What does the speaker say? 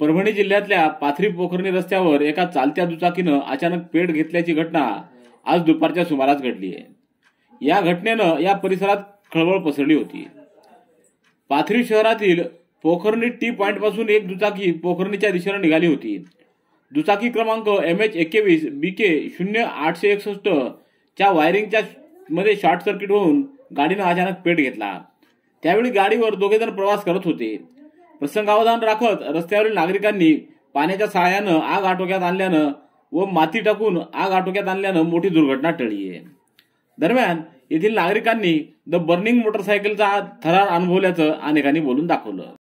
परभणी जिल्ह्यातल्या पाथरी पोखरणी रस्त्यावर एका चालत्या दुचाकीनं अचानक पेट घेतल्याची घटना आज दुपारच्या सुमारास घडली आहे या घटनेनं या परिसरात खळबळ पसरली होती पाथरी शहरातील पोखरणी टी पासून एक दुचाकी पोखरणीच्या दिशेने निघाली होती दुचाकी क्रमांक एम एच एकेवीस बी के शून्य आठशे एकसष्ट च्या वायरिंगच्या मध्ये शॉर्ट सर्किट होऊन गाडीनं अचानक पेट घेतला त्यावेळी गाडीवर जण प्रवास करत होते प्रसंगावधान राखत रस्त्यावरील नागरिकांनी पाण्याच्या सहाय्यानं आग आटोक्यात आणल्यानं व माती टाकून आग आटोक्यात आणल्यानं मोठी दुर्घटना टळली आहे दरम्यान येथील नागरिकांनी द बर्निंग मोटरसायकलचा थरार अनुभवल्याचं अनेकांनी बोलून दाखवलं